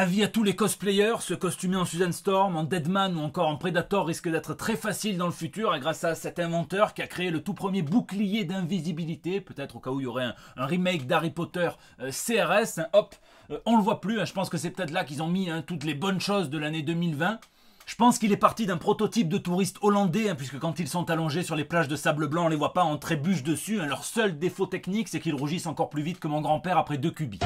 Avis à tous les cosplayers, se costumer en Susan Storm, en Deadman ou encore en Predator risque d'être très facile dans le futur grâce à cet inventeur qui a créé le tout premier bouclier d'invisibilité, peut-être au cas où il y aurait un, remake d'Harry Potter euh, CRS, hop, euh, on le voit plus, hein, je pense que c'est peut-être là qu'ils ont mis hein, toutes les bonnes choses de l'année 2020. Je pense qu'il est parti d'un prototype de touriste hollandais, hein, puisque quand ils sont allongés sur les plages de sable blanc, on les voit pas en trébuche dessus. Leur seul défaut technique, c'est qu'ils rougissent encore plus vite que mon grand-père après deux cubits.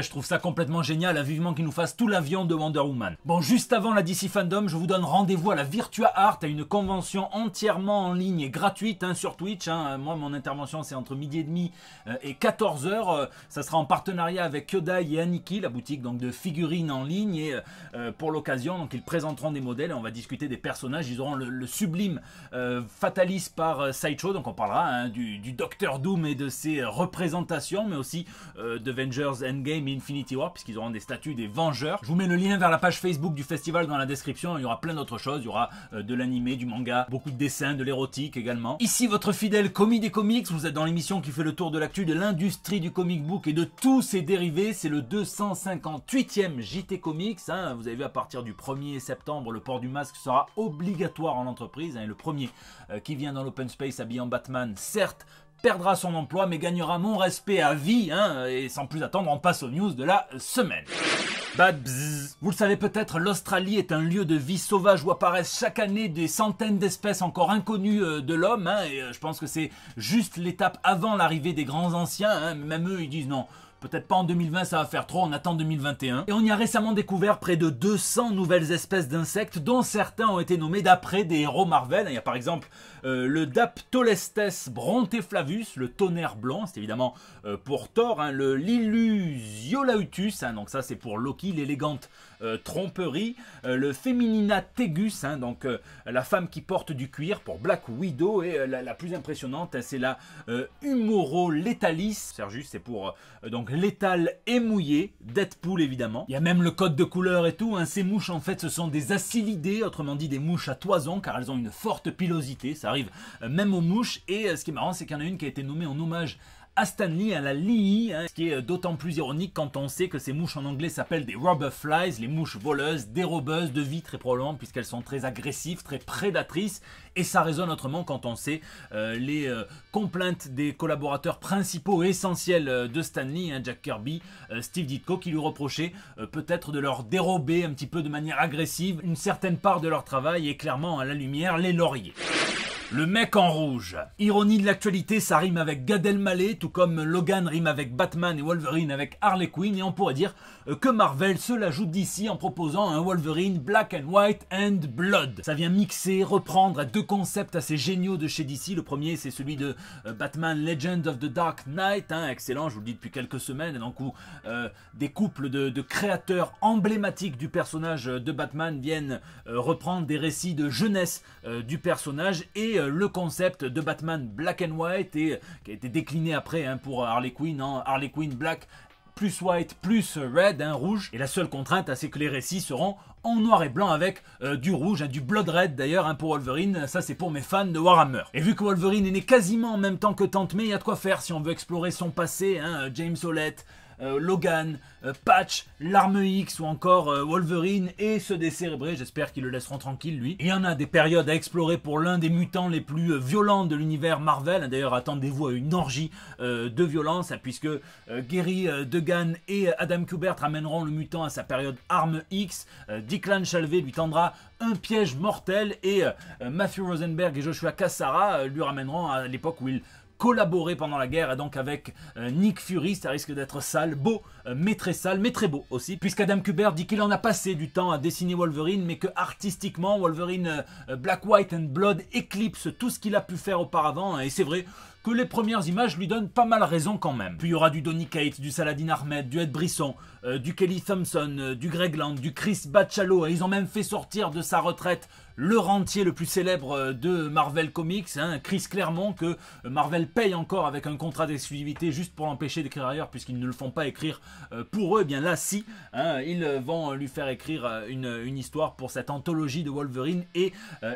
je trouve ça complètement génial à vivement qu'ils nous fassent tout l'avion de Wonder Woman. Bon, juste avant la DC Fandom, je vous donne rendez-vous à la Virtua Art, à une convention entièrement en ligne et gratuite hein, sur Twitch. Hein. Moi, mon intervention, c'est entre midi et demi euh, et 14h. Euh, ça sera en partenariat avec Kyodai et Aniki, la boutique donc, de figurines en ligne. Et euh, pour l'occasion, donc ils présenteront des modèles et on va discuter des personnages. Ils auront le, sublime Fatalis par Sideshow, donc on parlera hein, du, du Docteur Doom et de ses représentations, mais aussi de Avengers Endgame mais Infinity War, puisqu'ils auront des statues des Vengeurs. Je vous mets le lien vers la page Facebook du festival dans la description, il y aura plein d'autres choses, il y aura euh, de l'animé, du manga, beaucoup de dessins, de l'érotique également. Ici votre fidèle commis des comics, vous êtes dans l'émission qui fait le tour de l'actu de l'industrie du comic book et de tous ses dérivés, c'est le 258e JT Comics, hein. vous avez vu à partir du 1er septembre, le port du masque sera obligatoire en entreprise, hein. Et le premier euh, qui vient dans l'open space habillé en Batman, certes, perdra son emploi mais gagnera mon respect à vie, hein, et sans plus attendre, on passe aux news de la semaine. Bad bzzz. Vous le savez peut-être, l'Australie est un lieu de vie sauvage où apparaissent chaque année des centaines d'espèces encore inconnues euh, de l'homme, hein, et euh, je pense que c'est juste l'étape avant l'arrivée des grands anciens, hein, même eux ils disent non. Peut-être pas en 2020, ça va faire trop, on attend 2021. Et on y a récemment découvert près de 200 nouvelles espèces d'insectes, dont certains ont été nommés d'après des héros Marvel. Il y a par exemple euh, le Daptolestes Bronteflavus, le tonnerre blanc, c'est évidemment euh, pour Thor, hein, le Lilusiolautus, hein, donc ça c'est pour Loki, l'élégante euh, tromperie, le Feminina Tegus, hein, donc la femme qui porte du cuir pour Black Widow, et la, plus impressionnante, hein, c'est la Humoro Letalis, c'est pour donc létal et mouillé, Deadpool évidemment. Il y a même le code de couleur et tout, ces mouches en fait ce sont des acylidées, autrement dit des mouches à toison car elles ont une forte pilosité, ça arrive euh, même aux mouches. Et euh, ce qui est marrant, c'est qu'il y en a une qui a été nommée en hommage à Stanley, à la LI hein, ce qui est euh, d'autant plus ironique quand on sait que ces mouches en anglais s'appellent des robber flies, les mouches voleuses, dérobeuses de vie très probablement, puisqu'elles sont très agressives, très prédatrices, et ça résonne autrement quand on sait les complaintes des collaborateurs principaux et essentiels de Stanley, hein, Jack Kirby, Steve Ditko, qui lui reprochaient peut-être de leur dérober un petit peu de manière agressive une certaine part de leur travail, et clairement à la lumière, les lauriers. Le mec en rouge. Ironie de l'actualité, ça rime avec Gad Elmaleh, tout comme Logan rime avec Batman et Wolverine avec Harley Quinn, et on pourrait dire euh, que Marvel se l'ajoute joue d'ici en proposant un Wolverine Black and White and Blood. Ça vient mixer, reprendre deux concepts assez géniaux de chez DC. Le premier, c'est celui de euh, Batman Legend of the Dark Knight, hein, excellent, je vous le dis depuis quelques semaines, et donc où euh, des couples de, créateurs emblématiques du personnage de Batman viennent reprendre des récits de jeunesse du personnage et euh, le concept de Batman Black and White et euh, qui a été décliné après hein, pour Harley Quinn, en hein, Harley Quinn Black plus white plus red, hein, rouge. Et la seule contrainte, c'est que les récits seront en noir et blanc avec euh, du rouge, hein, du blood red d'ailleurs pour Wolverine, ça c'est pour mes fans de Warhammer. Et vu que Wolverine est né quasiment en même temps que Tante May, il y a de quoi faire si on veut explorer son passé, hein, James Olette, euh, Logan, euh, Patch, l'arme X ou encore euh, Wolverine et se décérébrer. J'espère qu'ils le laisseront tranquille, lui. Il y en a des périodes à explorer pour l'un des mutants les plus violents de l'univers Marvel. D'ailleurs, attendez-vous à une orgie de violence, puisque Gary Degan et Adam Kubert ramèneront le mutant à sa période arme X. Declan Chalvet lui tendra un piège mortel et Matthew Rosenberg et Joshua Cassara lui ramèneront à l'époque où il collaborer pendant la guerre et donc avec euh, Nick Fury, ça risque d'être sale, beau, euh, mais très sale, mais très beau aussi, puisqu'Adam Kubert dit qu'il en a passé du temps à dessiner Wolverine, mais que artistiquement, Wolverine euh, Black, White and Blood éclipse tout ce qu'il a pu faire auparavant, et c'est vrai que les premières images lui donnent pas mal raison quand même. Puis il y aura du Donny Kate du Saladin Ahmed, du Ed Brisson, euh, du Kelly Thompson, euh, du Greg Land, du Chris Bachalo, et ils ont même fait sortir de sa retraite le rentier le plus célèbre euh, de Marvel Comics, hein, Chris Claremont, que Marvel paye encore avec un contrat d'exclusivité juste pour l'empêcher d'écrire ailleurs, puisqu'ils ne le font pas écrire pour eux, eh bien là si, hein, ils vont lui faire écrire une, histoire pour cette anthologie de Wolverine, et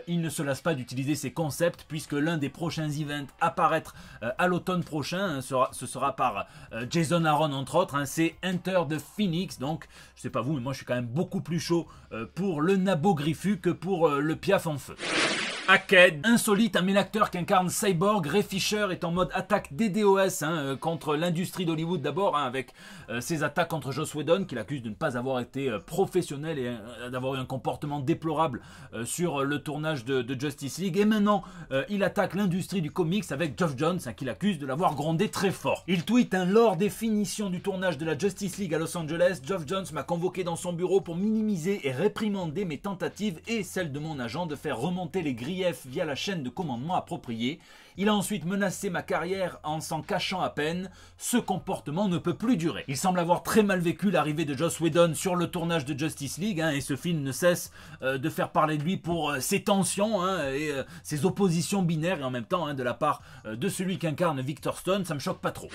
ils ne se lasse pas d'utiliser ces concepts, puisque l'un des prochains events à paraître à l'automne prochain, hein, sera, ce sera par Jason Aaron entre autres, c'est Enter the Phoenix. Donc, je sais pas vous, mais moi je suis quand même beaucoup plus chaud euh, pour le Nabo Griffu que pour euh, le Piaf en feu. Hacked. Insolite, un acteurs qui incarne Cyborg, Ray Fisher, est en mode attaque DDoS hein, euh, contre l'industrie d'Hollywood d'abord, hein, avec euh, ses attaques contre Joss Whedon, qu'il accuse de ne pas avoir été euh, professionnel et d'avoir eu un comportement déplorable sur le tournage de, Justice League. Et maintenant, il attaque l'industrie du comics avec Geoff Jones, hein, qu'il accuse de l'avoir grondé très fort. Il tweet Lors des finitions du tournage de la Justice League à Los Angeles, Geoff Jones m'a convoqué dans son bureau pour minimiser et réprimander mes tentatives et celles de mon agent de faire remonter les grilles via la chaîne de commandement appropriée. Il a ensuite menacé ma carrière en s'en cachant à peine. Ce comportement ne peut plus durer. Il semble avoir très mal vécu l'arrivée de Joss Whedon sur le tournage de Justice League, hein, et ce film ne cesse euh, de faire parler de lui pour euh, ses tensions hein, et euh, ses oppositions binaires, et en même temps hein, de la part de celui qu'incarne Victor Stone, ça me choque pas trop.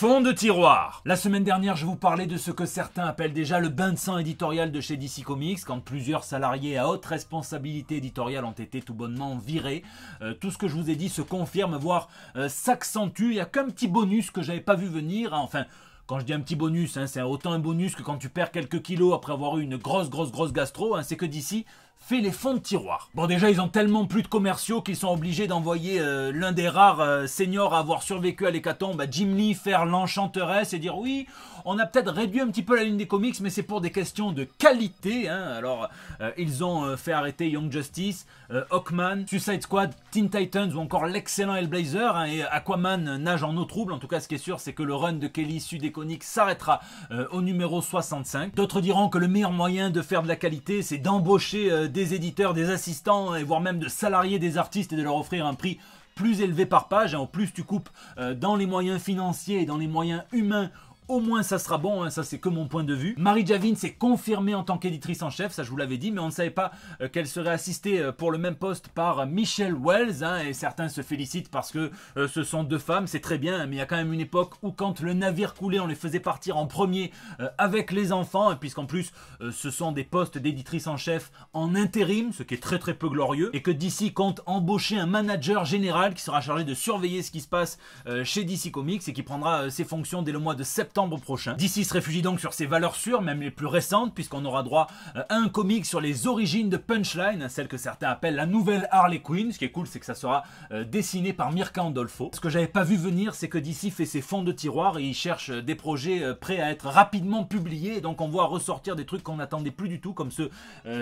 Fond de tiroir. La semaine dernière, je vous parlais de ce que certains appellent déjà le bain de sang éditorial de chez DC Comics, quand plusieurs salariés à haute responsabilité éditoriale ont été tout bonnement virés. Euh, tout ce que je vous ai dit se confirme, voire euh, s'accentue. Il n'y a qu'un petit bonus que j'avais pas vu venir. Hein. Enfin, quand je dis un petit bonus, hein, c'est autant un bonus que quand tu perds quelques kilos après avoir eu une grosse, grosse, grosse gastro. Hein. c'est que d'ici, fait les fonds de tiroir. Bon déjà ils ont tellement plus de commerciaux qu'ils sont obligés d'envoyer euh, l'un des rares euh, seniors à avoir survécu à l'hécatombe bah, Jim Lee faire l'enchanteresse et dire oui on a peut-être réduit un petit peu la ligne des comics mais c'est pour des questions de qualité. Hein. Alors euh, ils ont fait arrêter Young Justice, Hawkman, Suicide Squad, Teen Titans ou encore l'excellent Hellblazer hein, et Aquaman nage en eau trouble. En tout cas ce qui est sûr c'est que le run de Kelly issu des s'arrêtera au numéro 65. D'autres diront que le meilleur moyen de faire de la qualité c'est d'embaucher des éditeurs, des assistants, et voire même de salariés des artistes et de leur offrir un prix plus élevé par page. En plus, tu coupes euh, dans les moyens financiers et dans les moyens humains au moins ça sera bon, hein, ça c'est que mon point de vue. Marie Javin s'est confirmée en tant qu'éditrice en chef, ça je vous l'avais dit, mais on ne savait pas euh, qu'elle serait assistée euh, pour le même poste par Michelle Wells, hein, et certains se félicitent parce que euh, ce sont deux femmes, c'est très bien, mais il y a quand même une époque où quand le navire coulait, on les faisait partir en premier avec les enfants, puisqu'en plus ce sont des postes d'éditrice en chef en intérim, ce qui est très très peu glorieux, et que DC compte embaucher un manager général qui sera chargé de surveiller ce qui se passe chez DC Comics et qui prendra ses fonctions dès le mois de septembre DC prochain. se réfugie donc sur ses valeurs sûres, même les plus récentes, puisqu'on aura droit à euh, un comic sur les origines de Punchline, celle que certains appellent la nouvelle Harley Quinn. Ce qui est cool, c'est que ça sera euh, dessiné par Mirka Andolfo. Ce que j'avais pas vu venir, c'est que DC fait ses fonds de tiroir et il cherche euh, des projets prêts à être rapidement publiés. Donc on voit ressortir des trucs qu'on n'attendait plus du tout, comme ce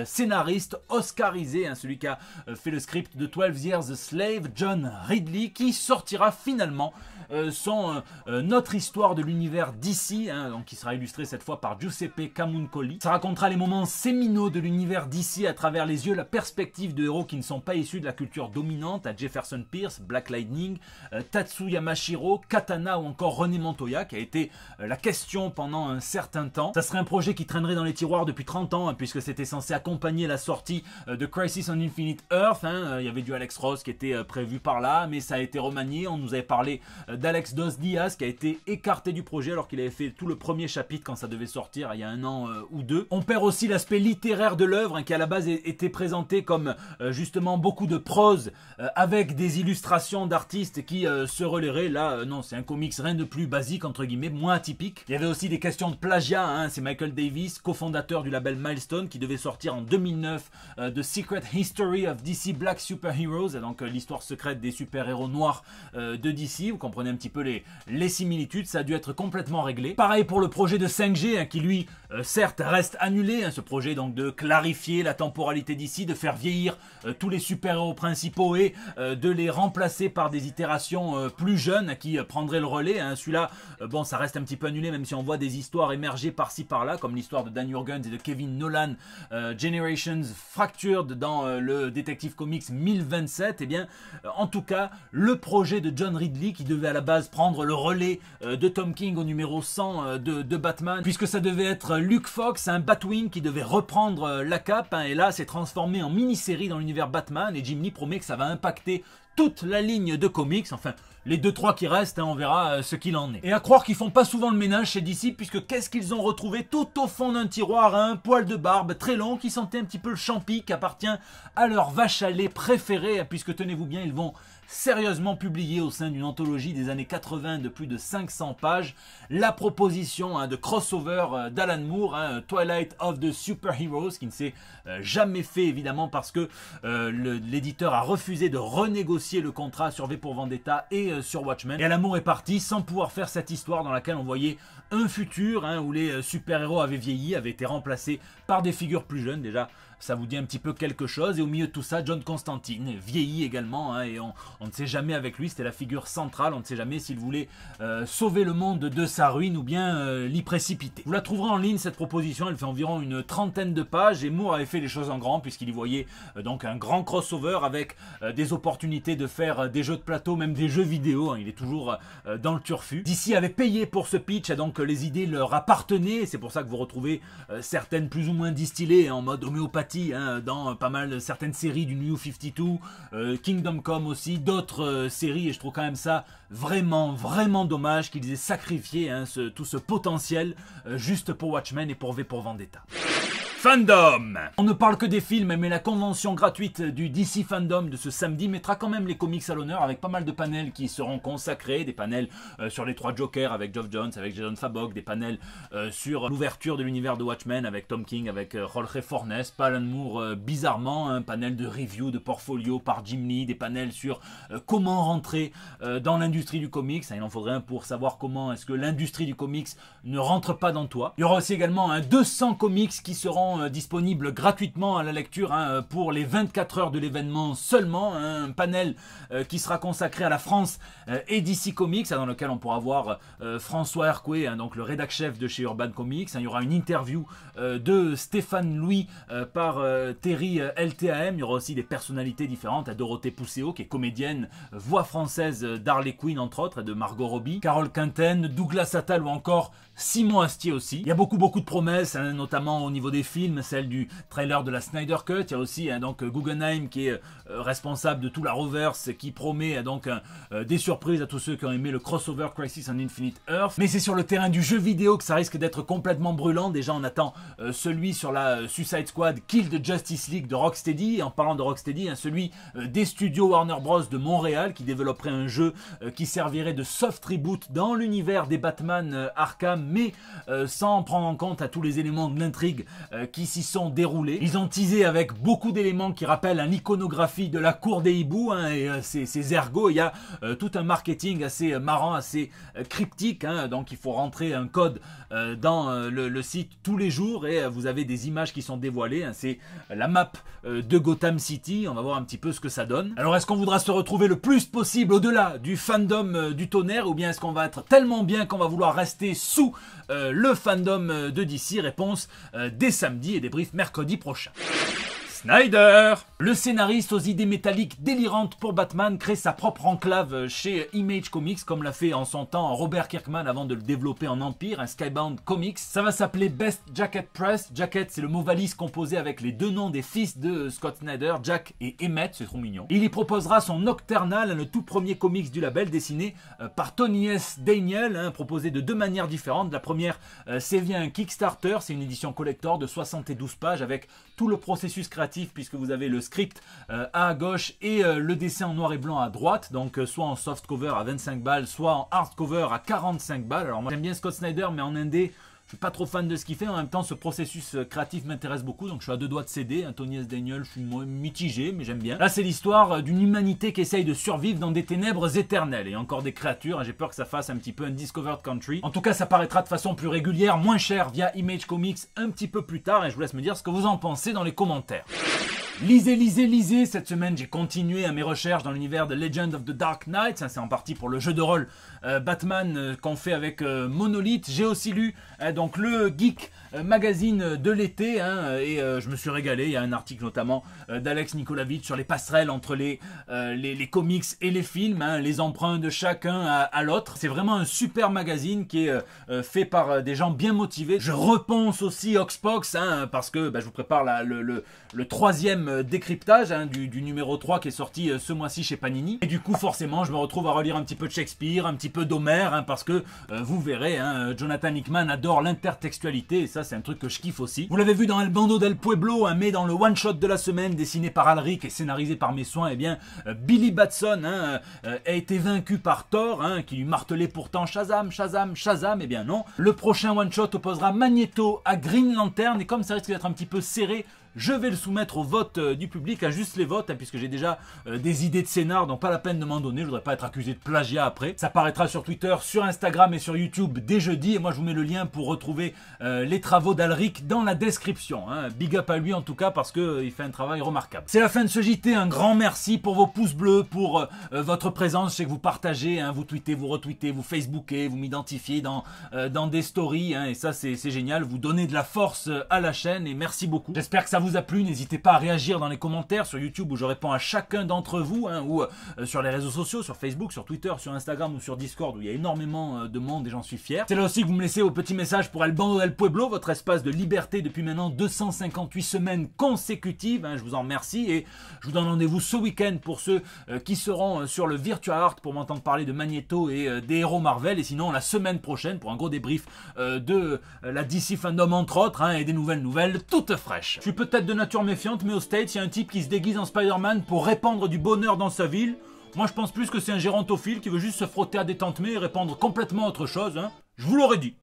scénariste oscarisé, hein, celui qui a fait le script de 12 Years a Slave, John Ridley, qui sortira finalement son Notre histoire de l'univers DC DC, hein, donc qui sera illustré cette fois par Giuseppe Camuncoli. Ça racontera les moments séminaux de l'univers DC à travers les yeux, la perspective de héros qui ne sont pas issus de la culture dominante, à Jefferson Pierce, Black Lightning, euh, Tatsu Yamashiro, Katana ou encore René Montoya, qui a été euh, la question pendant un certain temps. Ça serait un projet qui traînerait dans les tiroirs depuis 30 ans, hein, puisque c'était censé accompagner la sortie euh, de Crisis on Infinite Earth. Hein. Il y avait du Alex Ross qui était euh, prévu par là, mais ça a été remanié. On nous avait parlé d'Alex Dos Diaz qui a été écarté du projet alors qu'il il avait fait tout le premier chapitre quand ça devait sortir il y a un an euh, ou deux. On perd aussi l'aspect littéraire de l'œuvre hein, qui à la base était présenté comme euh, justement beaucoup de prose euh, avec des illustrations d'artistes qui se relairaient Là, non, c'est un comics rien de plus basique entre guillemets, moins atypique. Il y avait aussi des questions de plagiat. Hein, c'est Michael Davis, cofondateur du label Milestone, qui devait sortir en 2009 The Secret History of DC Black Superheroes, donc l'histoire secrète des super-héros noirs de DC. Vous comprenez un petit peu les similitudes. Ça a dû être complètement réglé. Pareil pour le projet de 5G hein, qui lui euh, certes reste annulé, hein, ce projet donc de clarifier la temporalité d'ici, de faire vieillir euh, tous les super-héros principaux et euh, de les remplacer par des itérations plus jeunes hein, qui prendraient le relais. Celui-là, bon, ça reste un petit peu annulé même si on voit des histoires émerger par-ci par-là, comme l'histoire de Dan Jurgens et de Kevin Nolan, Generations Fractured dans le Detective Comics 1027. Et eh bien, en tout cas, le projet de John Ridley qui devait à la base prendre le relais de Tom King au numéro au sang euh, de, Batman, puisque ça devait être Luke Fox, un Batwing qui devait reprendre euh, la cape, hein, et là c'est transformé en mini-série dans l'univers Batman, et Jim Lee promet que ça va impacter toute la ligne de comics, enfin les deux trois qui restent, hein, on verra euh, ce qu'il en est. Et à croire qu'ils font pas souvent le ménage chez DC, puisque qu'est-ce qu'ils ont retrouvé tout au fond d'un tiroir hein, Un poil de barbe très long qui sentait un petit peu le champi, qui appartient à leur vache à lait préférée, hein, puisque tenez-vous bien, ils vont sérieusement publier au sein d'une anthologie des années 80 de plus de 500 pages la proposition de crossover euh, d'Alan Moore, euh, Twilight of the Superheroes, qui ne s'est jamais fait évidemment parce que l'éditeur a refusé de renégocier le contrat sur V pour Vendetta et euh, sur Watchmen. Et l'amour est parti sans pouvoir faire cette histoire dans laquelle on voyait un futur hein, où les euh, super-héros avaient vieilli, avaient été remplacés par des figures plus jeunes. Déjà, ça vous dit un petit peu quelque chose. Et au milieu de tout ça, John Constantine, vieilli également, hein, et on, ne sait jamais avec lui, c'était la figure centrale, on ne sait jamais s'il voulait euh, sauver le monde de sa ruine ou bien euh, l'y précipiter. Vous la trouverez en ligne, cette proposition, elle fait environ une trentaine de pages, et Moore avait fait les choses en grand, puisqu'il y voyait euh, donc un grand crossover avec des opportunités de faire des jeux de plateau, même des jeux vidéo, hein. il est toujours dans le turfu. D'ici avait payé pour ce pitch, et donc les idées leur appartenaient, c'est pour ça que vous retrouvez certaines plus ou moins distillées hein, en mode homéopathique Hein, dans euh, pas mal certaines séries du New 52, euh, Kingdom Come aussi, d'autres euh, séries, et je trouve quand même ça vraiment, vraiment dommage qu'ils aient sacrifié hein, tout ce potentiel juste pour Watchmen et pour V pour Vendetta. Fandom On ne parle que des films, mais la convention gratuite du DC Fandom de ce samedi mettra quand même les comics à l'honneur avec pas mal de panels qui seront consacrés, des panels euh, sur les trois Jokers avec Geoff Jones, avec Jason Fabok, des panels euh, sur l'ouverture de l'univers de Watchmen avec Tom King, avec euh, Jorge Fornes, Palan Moore bizarrement, un panel de review de portfolio par Jim Lee, des panels sur comment rentrer dans l'industrie du comics, il en faudrait un pour savoir comment est-ce que l'industrie du comics ne rentre pas dans toi. Il y aura aussi également un 200 comics qui seront euh, disponible gratuitement à la lecture hein, euh, pour les 24 heures de l'événement seulement. Hein, un panel euh, qui sera consacré à la France et DC Comics, hein, dans lequel on pourra voir François Hercouet, donc le rédacteur chef de chez Urban Comics. il y aura une interview de Stéphane Louis par Terry LTAM. Il y aura aussi des personnalités différentes à Dorothée Pousseau, qui est comédienne, voix française d'Harley Quinn, entre autres, et de Margot Robbie, Carole Quinten, Douglas Attal ou encore Simon Astier aussi. Il y a beaucoup, beaucoup de promesses, notamment au niveau des films celle du trailer de la Snyder Cut. Il y a aussi hein, donc Guggenheim qui est euh, responsable de tout la reverse qui promet hein, donc euh, des surprises à tous ceux qui ont aimé le crossover Crisis on Infinite Earth. Mais c'est sur le terrain du jeu vidéo que ça risque d'être complètement brûlant. Déjà on attend euh, celui sur la Suicide Squad Kill the Justice League de Rocksteady. en parlant de Rocksteady, hein, celui des studios Warner Bros de Montréal qui développerait un jeu qui servirait de soft reboot dans l'univers des Batman Arkham mais sans prendre en compte à tous les éléments de l'intrigue qui s'y sont déroulés. Ils ont teasé avec beaucoup d'éléments qui rappellent une iconographie de la cour des hiboux hein, et ses, euh, ergots. Il y a euh, tout un marketing assez euh, marrant, assez cryptique. Hein. donc il faut rentrer un code dans le, site tous les jours et vous avez des images qui sont dévoilées. Hein. C'est la map de Gotham City. On va voir un petit peu ce que ça donne. Alors est-ce qu'on voudra se retrouver le plus possible au-delà du fandom du tonnerre ou bien est-ce qu'on va être tellement bien qu'on va vouloir rester sous euh, le fandom euh, de DC. Réponse euh, dès samedi et débrief mercredi prochain. Snyder Le scénariste aux idées métalliques délirantes pour Batman crée sa propre enclave chez Image Comics, comme l'a fait en son temps Robert Kirkman avant de le développer en Empire, un Skybound Comics. Ça va s'appeler Best Jacket Press. Jacket, c'est le mot valise composé avec les deux noms des fils de Scott Snyder, Jack et Emmett, c'est trop mignon. Il y proposera son Nocturnal, le tout premier comics du label dessiné euh, par Tony S. Daniel, hein, proposé de deux manières différentes. La première, euh, c'est via un Kickstarter, c'est une édition collector de 72 pages avec tout le processus créatif puisque vous avez le script euh, à gauche et euh, le dessin en noir et blanc à droite, donc euh, soit en soft cover à 25 balles, soit en hard cover à 45 balles. Alors moi j'aime bien Scott Snyder mais en indé je suis pas trop fan de ce qu'il fait. En même temps, ce processus euh, créatif m'intéresse beaucoup. Donc, je suis à deux doigts de céder. Anthony S. Daniel, je suis mitigé, mais j'aime bien. Là, c'est l'histoire euh, d'une humanité qui essaye de survivre dans des ténèbres éternelles. Et encore des créatures. Hein. J'ai peur que ça fasse un petit peu un Discovered Country. En tout cas, ça paraîtra de façon plus régulière, moins chère via Image Comics un petit peu plus tard. Et je vous laisse me dire ce que vous en pensez dans les commentaires. Lisez, lisez, lisez Cette semaine, j'ai continué à mes recherches dans l'univers de Legend of the Dark Knight. Ça, c'est en partie pour le jeu de rôle euh, Batman euh, qu'on fait avec euh, Monolith. J'ai aussi lu donc le Geek magazine de l'été hein, et je me suis régalé. Il y a un article notamment d'Alex Nikolavitch sur les passerelles entre les, les, comics et les films, hein, les emprunts de chacun à, l'autre. C'est vraiment un super magazine qui est fait par des gens bien motivés. Je repense aussi Oxbox hein, parce que bah, je vous prépare le, le, troisième décryptage du, du, numéro 3 qui est sorti ce mois-ci chez Panini. Et du coup forcément je me retrouve à relire un petit peu de Shakespeare, un petit peu d'Homère, hein, parce que euh, vous verrez, hein, euh, Jonathan Hickman adore l'intertextualité, et ça c'est un truc que je kiffe aussi. Vous l'avez vu dans El Bando del Pueblo, hein, mais dans le one-shot de la semaine, dessiné par Alric et scénarisé par mes soins, eh bien, euh, Billy Batson a été vaincu par Thor, qui lui martelait pourtant Shazam, Shazam, Shazam, et eh bien non. Le prochain one-shot opposera Magneto à Green Lantern, et comme ça risque d'être un petit peu serré, je vais le soumettre au vote euh, du public, à juste les votes, hein, puisque j'ai déjà euh, des idées de scénar, donc pas la peine de m'en donner. Je voudrais pas être accusé de plagiat après. Ça paraîtra sur Twitter, sur Instagram et sur YouTube dès jeudi. Et moi, je vous mets le lien pour retrouver euh, les travaux d'Alric dans la description. Hein. Big up à lui en tout cas, parce que il fait un travail remarquable. C'est la fin de ce JT. Un grand merci pour vos pouces bleus, pour votre présence. Je sais que vous partagez, hein, vous tweetez, vous retweetez, vous Facebookez, vous m'identifiez dans, dans des stories. et ça, c'est génial. Vous donnez de la force à la chaîne et merci beaucoup. J'espère que ça a plu, n'hésitez pas à réagir dans les commentaires sur YouTube où je réponds à chacun d'entre vous, hein, ou euh, sur les réseaux sociaux, sur Facebook, sur Twitter, sur Instagram ou sur Discord où il y a énormément euh, de monde et j'en suis fier. C'est là aussi que vous me laissez vos petits messages pour El Bando del Pueblo, votre espace de liberté depuis maintenant 258 semaines consécutives. Hein, je vous en remercie et je vous donne rendez-vous ce week-end pour ceux euh, qui seront sur le Virtual Art pour m'entendre parler de Magneto et des héros Marvel. Et sinon, la semaine prochaine pour un gros débrief de la DC Fandom entre autres hein, et des nouvelles nouvelles toutes fraîches. Je suis peut-être de nature méfiante, mais au States, il y a un type qui se déguise en Spider-Man pour répandre du bonheur dans sa ville. Moi, je pense plus que c'est un gérantophile qui veut juste se frotter à des et répandre complètement autre chose. Hein. Je vous l'aurais dit.